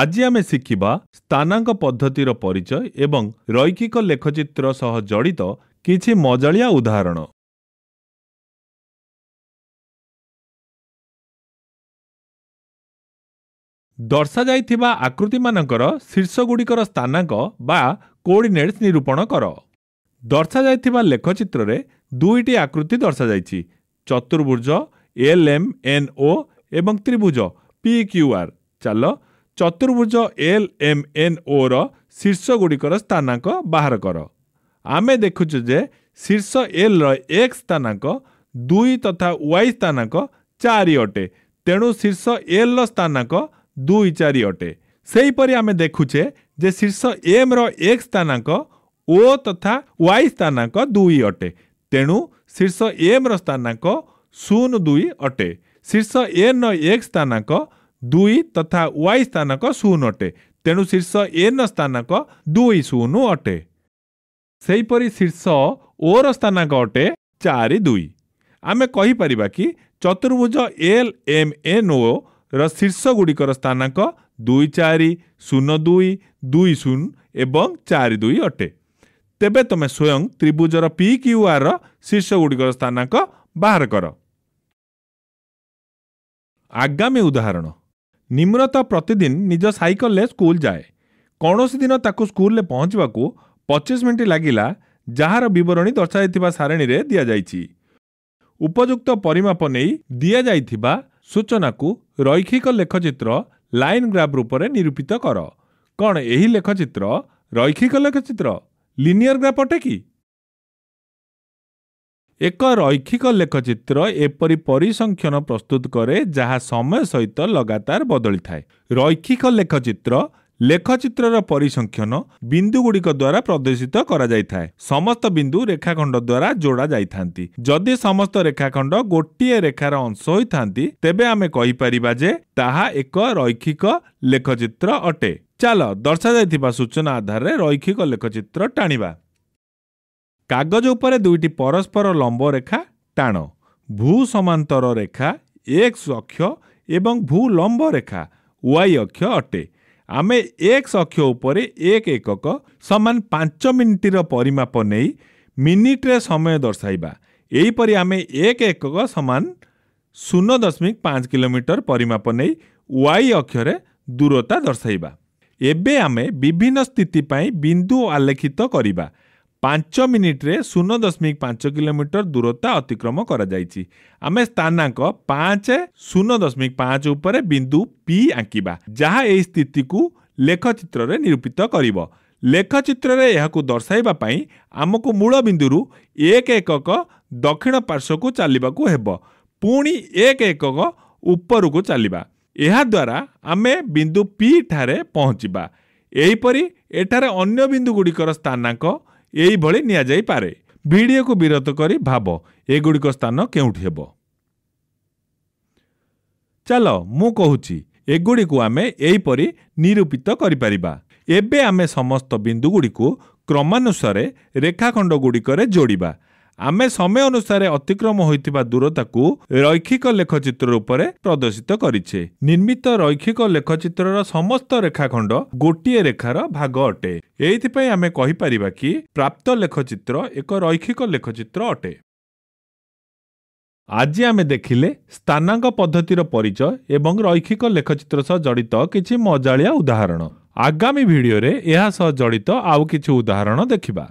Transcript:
ଆଜି ଆମେ ଶିଖିବା ସ୍ଥାନାଙ୍କ ପଦ୍ଧତିର ପରିଚୟ ଏବଂ ରୈକିକ ଲେଖଚିତ୍ର ସହ ଜଡ଼ିତ କିଛି ମଜାଳିଆ ଉଦାହରଣ ଦର୍ଶାଯାଇଥିବା ଆକୃତିମାନଙ୍କର ଶୀର୍ଷଗୁଡ଼ିକର ସ୍ଥାନାଙ୍କ ବା କୋଡିନେଟ୍ସ ନିରୂପଣ କର ଦର୍ଶାଯାଇଥିବା ଲେଖଚିତ୍ରରେ ଦୁଇଟି ଆକୃତି ଦର୍ଶାଯାଇଛି ଚତୁର୍ଭୁଜ ଓ ଏବଂ ତ୍ରିଭୁଜ ଆର୍ ଚାଲ ଚତୁର୍ଭୁଜ ଏଲ୍ ଏମ୍ ଏନ୍ ଓର ଶୀର୍ଷଗୁଡ଼ିକର ସ୍ଥାନାଙ୍କ ବାହାର କର ଆମେ ଦେଖୁଛୁ ଯେ ଶୀର୍ଷ ଏଲ୍ର ଏକ୍ସ ସ୍ଥାନାଙ୍କ ଦୁଇ ତଥା ୱାଇ ସ୍ଥାନାଙ୍କ ଚାରି ଅଟେ ତେଣୁ ଶୀର୍ଷ ଏଲ୍ର ସ୍ଥାନାଙ୍କ ଦୁଇ ଚାରି ଅଟେ ସେହିପରି ଆମେ ଦେଖୁଛେ ଯେ ଶୀର୍ଷ ଏମ୍ର ଏକ୍ସ ସ୍ଥାନାଙ୍କ ଓ ତଥା ୱାଇ ସ୍ଥାନାଙ୍କ ଦୁଇ ଅଟେ ତେଣୁ ଶୀର୍ଷ ଏମ୍ର ସ୍ଥାନାଙ୍କ ଶୂନ ଦୁଇ ଅଟେ ଶୀର୍ଷ ଏନ୍ର ଏକ୍ସ ସ୍ଥାନାଙ୍କ ଦୁଇ ତଥା ୱାଇ ସ୍ଥାନକ ଶୂନ ଅଟେ ତେଣୁ ଶୀର୍ଷ ଏନ୍ର ସ୍ଥାନକ ଦୁଇ ଶୂନ ଅଟେ ସେହିପରି ଶୀର୍ଷ ଓର ସ୍ଥାନକ ଅଟେ ଚାରି ଦୁଇ ଆମେ କହିପାରିବା କି ଚତୁର୍ଭୁଜ ଏଲ୍ ଏମ୍ ଏନ୍ ଓ ର ଶୀର୍ଷଗୁଡ଼ିକର ସ୍ଥାନାଙ୍କ ଦୁଇ ଚାରି ଶୂନ ଦୁଇ ଦୁଇ ଶୂନ ଏବଂ ଚାରି ଦୁଇ ଅଟେ ତେବେ ତୁମେ ସ୍ୱୟଂ ତ୍ରିଭୁଜର ପି କ୍ୟୁ ଆର୍ ଶୀର୍ଷଗୁଡ଼ିକର ସ୍ଥାନାଙ୍କ ବାହାର କର ଆଗାମୀ ଉଦାହରଣ ନିମ୍ରତ ପ୍ରତିଦିନ ନିଜ ସାଇକଲରେ ସ୍କୁଲ ଯାଏ କୌଣସି ଦିନ ତାକୁ ସ୍କୁଲରେ ପହଞ୍ଚିବାକୁ ପଚିଶ ମିନିଟ୍ ଲାଗିଲା ଯାହାର ବିବରଣୀ ଦର୍ଶାଯାଇଥିବା ସାରଣୀରେ ଦିଆଯାଇଛି ଉପଯୁକ୍ତ ପରିମାପ ନେଇ ଦିଆଯାଇଥିବା ସୂଚନାକୁ ରୈଖିକ ଲେଖଚିତ୍ର ଲାଇନ୍ ଗ୍ରାଫ୍ ରୂପରେ ନିରୂପିତ କର କ'ଣ ଏହି ଲେଖଚିତ୍ର ରୈଖିକ ଲେଖଚିତ୍ର ଲିନିୟର ଗ୍ରାଫ୍ ଅଟେ କି ଏକ ରୈକ୍ଷିକ ଲେଖଚିତ୍ର ଏପରି ପରିସଂଖ୍ୟନ ପ୍ରସ୍ତୁତ କରେ ଯାହା ସମୟ ସହିତ ଲଗାତାର ବଦଳିଥାଏ ରୈକ୍ଷିକ ଲେଖଚିତ୍ର ଲେଖଚିତ୍ରର ପରିସଂଖ୍ୟନ ବିନ୍ଦୁଗୁଡ଼ିକ ଦ୍ୱାରା ପ୍ରଦର୍ଶିତ କରାଯାଇଥାଏ ସମସ୍ତ ବିନ୍ଦୁ ରେଖାଖଣ୍ଡ ଦ୍ୱାରା ଯୋଡ଼ା ଯାଇଥାନ୍ତି ଯଦି ସମସ୍ତ ରେଖାଖଣ୍ଡ ଗୋଟିଏ ରେଖାର ଅଂଶ ହୋଇଥାନ୍ତି ତେବେ ଆମେ କହିପାରିବା ଯେ ତାହା ଏକ ରୈକ୍ଷିକ ଲେଖଚିତ୍ର ଅଟେ ଚାଲ ଦର୍ଶାଯାଇଥିବା ସୂଚନା ଆଧାରରେ ରୈକ୍ଷିକ ଲେଖଚିତ୍ର ଟାଣିବା କାଗଜ ଉପରେ ଦୁଇଟି ପରସ୍ପର ଲମ୍ବ ରେଖା ଟାଣ ଭୂ ସମାନ୍ତର ରେଖା ଏକ୍ସ ଅକ୍ଷ ଏବଂ ଭୂ ଲମ୍ବ ରେଖା ୱାଇ ଅକ୍ଷ ଅଟେ ଆମେ ଏକ୍ସ ଅକ୍ଷ ଉପରେ ଏକ ଏକକ ସମାନ ପାଞ୍ଚ ମିନିଟର ପରିମାପ ନେଇ ମିନିଟ୍ରେ ସମୟ ଦର୍ଶାଇବା ଏହିପରି ଆମେ ଏକ ଏକକ ସମାନ ଶୂନ ଦଶମିକ ପାଞ୍ଚ କିଲୋମିଟର ପରିମାପ ନେଇ ୱାଇ ଅକ୍ଷରେ ଦୂରତା ଦର୍ଶାଇବା ଏବେ ଆମେ ବିଭିନ୍ନ ସ୍ଥିତି ପାଇଁ ବିନ୍ଦୁ ଆଲେଖିତ କରିବା ପାଞ୍ଚ ମିନିଟ୍ରେ ଶୂନ ଦଶମିକ ପାଞ୍ଚ କିଲୋମିଟର ଦୂରତା ଅତିକ୍ରମ କରାଯାଇଛି ଆମେ ସ୍ଥାନାଙ୍କ ପାଞ୍ଚ ଶୂନ ଦଶମିକ ପାଞ୍ଚ ଉପରେ ବିନ୍ଦୁ ପି ଆଙ୍କିବା ଯାହା ଏହି ସ୍ଥିତିକୁ ଲେଖଚିତ୍ରରେ ନିରୂପିତ କରିବ ଲେଖଚିତ୍ରରେ ଏହାକୁ ଦର୍ଶାଇବା ପାଇଁ ଆମକୁ ମୂଳ ବିନ୍ଦୁରୁ ଏକ ଏକକ ଦକ୍ଷିଣ ପାର୍ଶ୍ୱକୁ ଚାଲିବାକୁ ହେବ ପୁଣି ଏକ ଏକକ ଉପରକୁ ଚାଲିବା ଏହାଦ୍ୱାରା ଆମେ ବିନ୍ଦୁ ପି ଠାରେ ପହଞ୍ଚିବା ଏହିପରି ଏଠାରେ ଅନ୍ୟ ବିନ୍ଦୁ ଗୁଡ଼ିକର ସ୍ଥାନାଙ୍କ ଏଇଭଳି ନିଆଯାଇପାରେ ଭିଡ଼ିଓକୁ ବିରତ କରି ଭାବ ଏଗୁଡ଼ିକ ସ୍ଥାନ କେଉଁଠି ହେବ ଚାଲ ମୁଁ କହୁଛି ଏଗୁଡ଼ିକୁ ଆମେ ଏହିପରି ନିରୂପିତ କରିପାରିବା ଏବେ ଆମେ ସମସ୍ତ ବିନ୍ଦୁଗୁଡ଼ିକୁ କ୍ରମାନୁସାରେ ରେଖାଖଣ୍ଡ ଗୁଡ଼ିକରେ ଯୋଡ଼ିବା ଆମେ ସମୟ ଅନୁସାରେ ଅତିକ୍ରମ ହୋଇଥିବା ଦୂରତାକୁ ରୈକ୍ଷିକ ଲେଖଚିତ୍ର ରୂପରେ ପ୍ରଦର୍ଶିତ କରିଛେ ନିର୍ମିତ ରୈକ୍ଷିକ ଲେଖଚିତ୍ରର ସମସ୍ତ ରେଖାଖଣ୍ଡ ଗୋଟିଏ ରେଖାର ଭାଗ ଅଟେ ଏଇଥିପାଇଁ ଆମେ କହିପାରିବା କି ପ୍ରାପ୍ତ ଲେଖଚିତ୍ର ଏକ ରୈକ୍ଷିକ ଲେଖଚିତ୍ର ଅଟେ ଆଜି ଆମେ ଦେଖିଲେ ସ୍ଥାନାଙ୍କ ପଦ୍ଧତିର ପରିଚୟ ଏବଂ ରୈକ୍ଷିକ ଲେଖଚିତ୍ର ସହ ଜଡ଼ିତ କିଛି ମଜାଳିଆ ଉଦାହରଣ ଆଗାମୀ ଭିଡ଼ିଓରେ ଏହା ସହ ଜଡ଼ିତ ଆଉ କିଛି ଉଦାହରଣ ଦେଖିବା